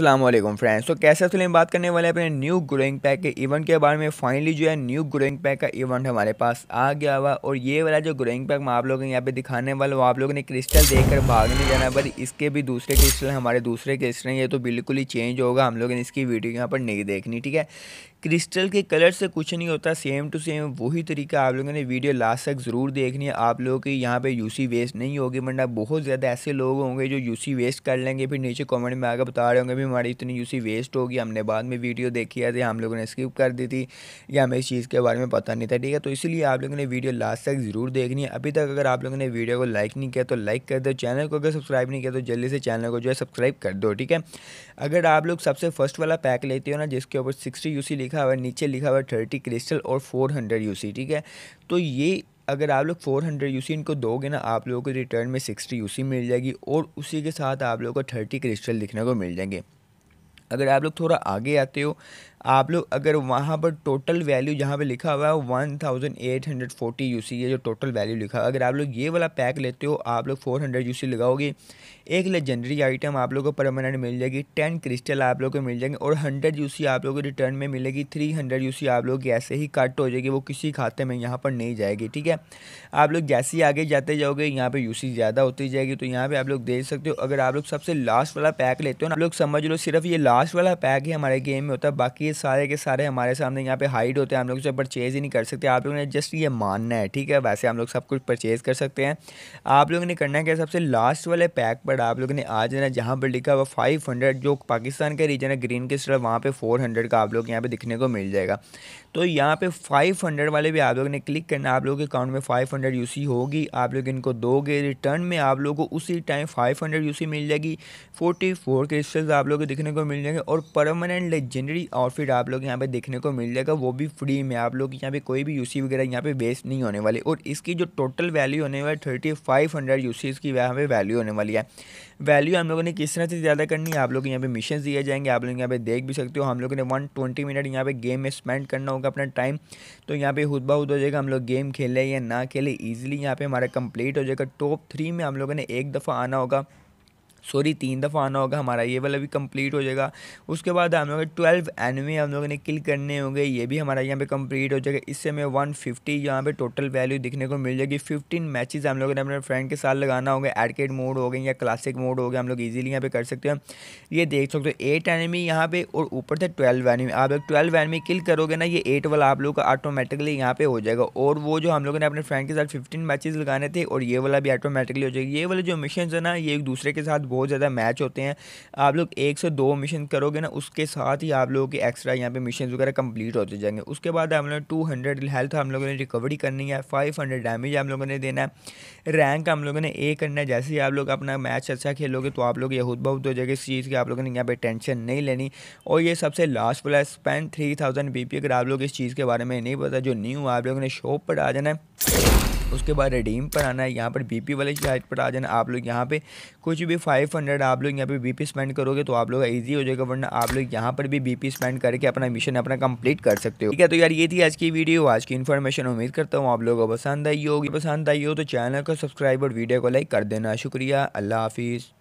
वालेकुम फ्रेंड्स तो कैसे असल में बात करने वाले अपने न्यू ग्रोइंग पैक के इवेंट के बारे में फाइनली जो है न्यू ग्रोइंग पैक का इवेंट हमारे पास आ गया हुआ और ये वाला जो ग्रोइंग पैक मैं आप लोगों को यहाँ पे दिखाने वाला हूँ आप लोगों ने क्रिस्टल देखकर भाग नहीं जाना पर इसके भी दूसरे क्रिस्टल हमारे दूसरे क्रिस्टल हैं ये तो बिल्कुल ही चेंज होगा हम लोगों ने इसकी वीडियो यहाँ पर नहीं देखनी ठीक है क्रिस्टल के कलर से कुछ नहीं होता सेम टू सेम वही तरीका आप लोगों ने वीडियो लास्ट तक ज़रूर देखनी है आप लोगों की यहाँ पे यूसी वेस्ट नहीं होगी वरना बहुत ज़्यादा ऐसे लोग होंगे जो यूसी वेस्ट कर लेंगे फिर नीचे कमेंट में आकर बता रहे होंगे भी हमारी इतनी यूसी वेस्ट होगी हमने बाद में वीडियो देखी है तो हम लोगों ने स्किप कर दी थी या हमें इस चीज़ के बारे में पता नहीं था ठीक है तो इसलिए आप लोगों ने वीडियो लास्ट तक ज़रूर देखनी है अभी तक अगर आप लोगों ने वीडियो को लाइक नहीं किया तो लाइक कर दो चैनल को अगर सब्सक्राइब नहीं किया तो जल्दी से चैनल को जो है सब्सक्राइब कर दो ठीक है अगर आप लोग सबसे फर्स्ट वाला पैक लेते हो ना जिसके ऊपर सिक्सटी यूसी लिखा हुआ है नीचे लिखा हुआ है थर्टी क्रिस्टल और फोर हंड्रेड यू ठीक है तो ये अगर आप लोग फोर हंड्रेड यू इनको दोगे ना आप लोगों को रिटर्न में सिक्सटी यू मिल जाएगी और उसी के साथ आप लोगों को थर्टी क्रिस्टल दिखने को मिल जाएंगे अगर आप लोग थोड़ा आगे आते हो आप लोग अगर वहाँ पर टोटल वैल्यू जहाँ पे लिखा हुआ है one thousand eight hundred forty U C ये जो टोटल वैल्यू लिखा है अगर आप लोग ये वाला पैक लेते हो आप लोग फोर हंड्रेड यू सी लगाओगे एक लेजेंडरी आइटम आप लोग को परमानेंट मिल जाएगी टेन क्रिस्टल आप लोग को मिल जाएंगे और हंड्रेड यू सी आप लोग को रिटर्न में मिलेगी थ्री हंड्रेड यू सी आप लोग ऐसे ही कट हो जाएगी वो किसी खाते में यहाँ पर नहीं जाएगी ठीक है आप लोग जैसे ही आगे जाते जाओगे यहाँ पर यू सी ज़्यादा होती जाएगी तो यहाँ पर आप लोग देख सकते हो अगर आप लोग सबसे लास्ट वाला पैक लेते हो ना आप लोग समझ लो सिर्फ ये लास्ट वाला पैक ही हमारे गेम में होता है बाकी ये सारे के सारे हमारे सामने यहाँ पे हाइड होते हैं हम लोग जो परचेज़ ही नहीं कर सकते आप लोगों ने जस्ट ये मानना है ठीक है वैसे हम लोग सब कुछ परचेज़ कर सकते हैं आप लोगों ने करना है क्या सबसे लास्ट वाले पैक पर आप लोगों ने आ जाना जहाँ पर लिखा हुआ फाइव जो पाकिस्तान का रीजन है ग्रीन के स्टर वहाँ पर फोर का आप लोग यहाँ पर दिखने को मिल जाएगा तो यहाँ पे 500 वाले भी आप लोगों ने क्लिक करना आप लोगों के अकाउंट में 500 हंड्रेड होगी आप लोग इनको दोगे रिटर्न में आप लोगों को उसी टाइम 500 हंड्रेड मिल जाएगी 44 क्रिस्टल्स आप लोगों को देखने को मिल जाएंगे और परमानेंट लेजेंडरी आउटफिट आप लोग यहाँ पे देखने को मिल जाएगा वो भी फ्री में आप लोग यहाँ पे कोई भी यू वगैरह यहाँ पे वेस्ट नहीं होने वाले और इसकी जो टोटल वैल्यू होने वाली थर्टी फाइव हंड्रेड सी की यहाँ पर वैल्यू होने वाली है वैल्यू हम लोगों ने किस तरह से ज़्यादा करनी है आप लोग यहाँ पे मिशन दिए जाएंगे आप लोग यहाँ पे देख भी सकते हो हम लोगों ने वन मिनट यहाँ पे गेम में स्पेंड करना होगा जाएगा अपना टाइम तो यहाँ पे हुद बहुत हो जाएगा हम लोग गेम खेले या ना खेले ईजिली यहाँ पे हमारा कंप्लीट हो जाएगा टॉप थ्री में हम लोगों ने एक दफ़ा आना होगा सॉरी तीन दफ़ा आना होगा हमारा ये वाला भी कंप्लीट हो जाएगा उसके बाद हम लोग ट्वेल्व एनवे हम लोगों ने किल करने होंगे ये भी हमारा यहाँ पे कंप्लीट हो जाएगा इससे हमें वन फिफ्टी यहाँ पर टोटल वैल्यू दिखने को मिल जाएगी फिफ्टीन मैचेस हम लोगों ने अपने फ्रेंड के साथ लगाना होगा एडकेट मोड हो गए या क्लासिक मोड हो गया हम लोग ईजिली यहाँ पे कर सकते हैं ये देख सकते हो एट एनवी यहाँ पर और ऊपर से ट्वेल्व एनवी आप लोग ट्वेल्व एनवी किल करोगे ना ये एट वाला आप लोग का ऑटोमेटिकली यहाँ पर हो जाएगा और वो जो हम लोगों ने अपने फ्रेंड के साथ फिफ्टीन मैचेज लगाने थे और ये वाला भी ऑटोमेटिकली हो जाएगा ये वाले जो मिशन है ना ये एक दूसरे के साथ बहुत ज़्यादा मैच होते हैं आप लोग एक से दो मिशन करोगे ना उसके साथ ही आप लोगों के एक्स्ट्रा यहाँ पे मिशन वगैरह कंप्लीट होते जाएंगे उसके बाद हम लोग टू हंड्रेड हेल्थ हम लोगों ने रिकवरी करनी है फाइव हंड्रेड डैमेज हम लोगों ने देना है रैंक हम लोगों ने ए करना है जैसे ही आप लोग अपना मैच अच्छा खेलोगे तो आप लोग ये खुद बहुत हो जाएगा इस चीज़ की आप लोगों ने यहाँ पर टेंशन नहीं लेनी और ये सबसे लास्ट वाला स्पेंड थ्री थाउजेंड अगर आप लोग इस चीज़ के बारे में नहीं पता जो न्यू आप लोगों ने शॉप पर आ जाना है उसके बाद रिडीम पर आना है यहाँ पर बीपी वाले साइड पर आ जाना आप लोग यहाँ पे कुछ भी फाइव हंड्रेड आप लोग यहाँ पे बीपी स्पेंड करोगे तो आप लोग ईजी हो जाएगा वरना आप लोग यहाँ पर भी बीपी स्पेंड करके अपना मिशन अपना कंप्लीट कर सकते हो ठीक है तो यार ये थी आज की वीडियो आज की इन्फॉर्मेशन उम्मीद करता हूँ आप लोगों को पसंद आई होगी पसंद आई हो तो चैनल को सब्सक्राइब और वीडियो को लाइक कर देना शुक्रिया अल्लाह हाफिज़